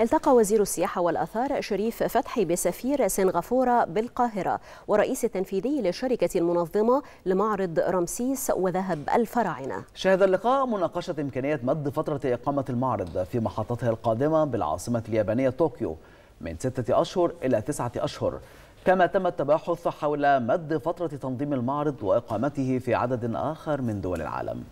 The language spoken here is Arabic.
التقى وزير السياحة والأثار شريف فتحي بسفير سنغافورة بالقاهرة والرئيس التنفيذي للشركة المنظمة لمعرض رمسيس وذهب الفراعنة شهد اللقاء مناقشة إمكانية مد فترة إقامة المعرض في محطتها القادمة بالعاصمة اليابانية طوكيو من ستة أشهر إلى تسعة أشهر كما تم التباحث حول مد فترة تنظيم المعرض وإقامته في عدد آخر من دول العالم